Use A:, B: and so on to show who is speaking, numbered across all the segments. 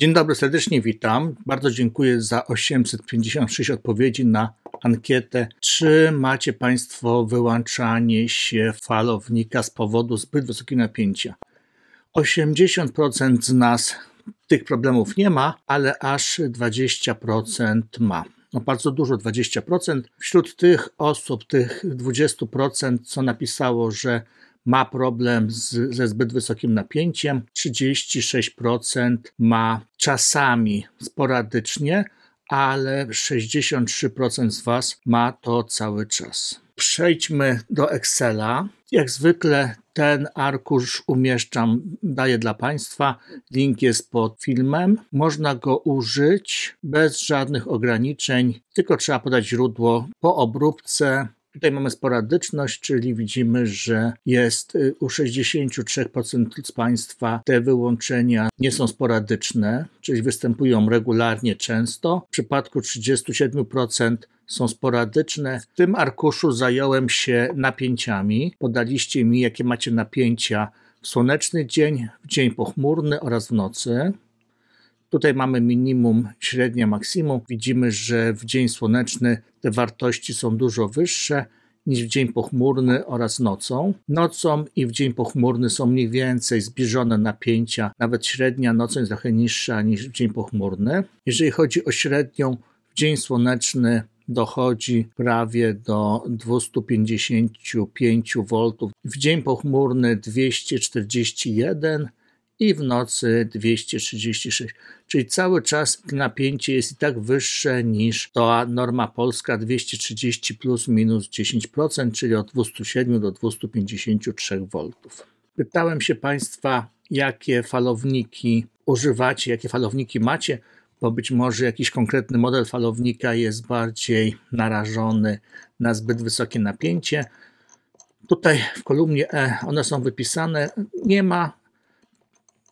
A: Dzień dobry, serdecznie witam. Bardzo dziękuję za 856 odpowiedzi na ankietę. Czy macie Państwo wyłączanie się falownika z powodu zbyt wysokiego napięcia? 80% z nas tych problemów nie ma, ale aż 20% ma. No bardzo dużo, 20%. Wśród tych osób, tych 20%, co napisało, że ma problem z, ze zbyt wysokim napięciem, 36% ma czasami sporadycznie, ale 63% z Was ma to cały czas. Przejdźmy do Excela. Jak zwykle ten arkusz umieszczam, daję dla Państwa. Link jest pod filmem. Można go użyć bez żadnych ograniczeń, tylko trzeba podać źródło po obróbce Tutaj mamy sporadyczność, czyli widzimy, że jest y, u 63% z Państwa te wyłączenia nie są sporadyczne, czyli występują regularnie, często. W przypadku 37% są sporadyczne. W tym arkuszu zająłem się napięciami. Podaliście mi, jakie macie napięcia w słoneczny dzień, w dzień pochmurny oraz w nocy. Tutaj mamy minimum, średnia maksimum. Widzimy, że w dzień słoneczny te wartości są dużo wyższe niż w dzień pochmurny oraz nocą. Nocą i w dzień pochmurny są mniej więcej zbliżone napięcia, nawet średnia nocą jest trochę niższa niż w dzień pochmurny. Jeżeli chodzi o średnią, w dzień słoneczny dochodzi prawie do 255 V, w dzień pochmurny 241 i w nocy 236. Czyli cały czas napięcie jest i tak wyższe niż ta norma polska 230 plus minus 10%, czyli od 207 do 253 V. Pytałem się Państwa, jakie falowniki używacie, jakie falowniki macie, bo być może jakiś konkretny model falownika jest bardziej narażony na zbyt wysokie napięcie. Tutaj w kolumnie E one są wypisane. Nie ma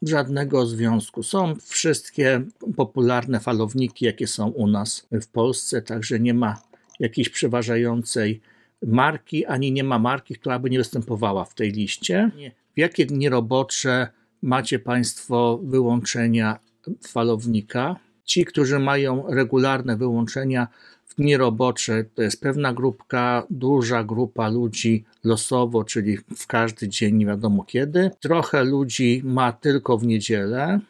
A: żadnego związku. Są wszystkie popularne falowniki, jakie są u nas w Polsce, także nie ma jakiejś przeważającej marki, ani nie ma marki, która by nie występowała w tej liście. W jakie dni robocze macie Państwo wyłączenia falownika? Ci, którzy mają regularne wyłączenia, nierobocze to jest pewna grupka, duża grupa ludzi losowo, czyli w każdy dzień, nie wiadomo kiedy. Trochę ludzi ma tylko w niedzielę.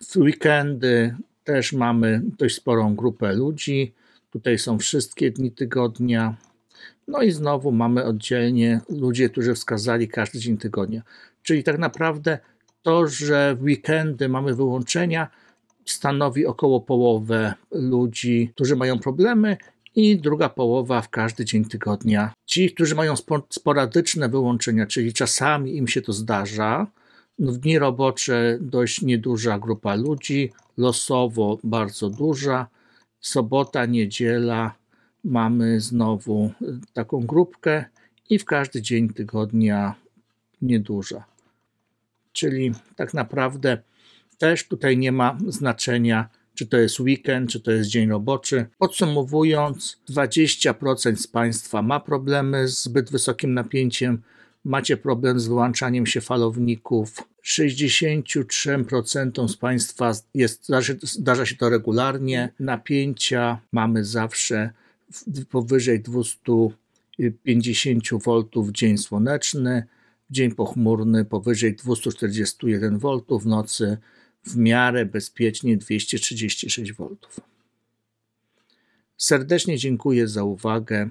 A: W weekendy też mamy dość sporą grupę ludzi. Tutaj są wszystkie dni tygodnia. No i znowu mamy oddzielnie ludzie, którzy wskazali każdy dzień tygodnia. Czyli tak naprawdę to, że w weekendy mamy wyłączenia, stanowi około połowę ludzi, którzy mają problemy i druga połowa w każdy dzień tygodnia. Ci, którzy mają sporadyczne wyłączenia, czyli czasami im się to zdarza, no w dni robocze dość nieduża grupa ludzi, losowo bardzo duża. Sobota, niedziela mamy znowu y, taką grupkę i w każdy dzień tygodnia nieduża. Czyli tak naprawdę też tutaj nie ma znaczenia, czy to jest weekend, czy to jest dzień roboczy. Podsumowując, 20% z Państwa ma problemy z zbyt wysokim napięciem, macie problem z wyłączaniem się falowników. 63% z Państwa jest, zdarza się to regularnie. Napięcia mamy zawsze powyżej 250 V w dzień słoneczny, w dzień pochmurny powyżej 241 V w nocy w miarę bezpiecznie 236 V. Serdecznie dziękuję za uwagę.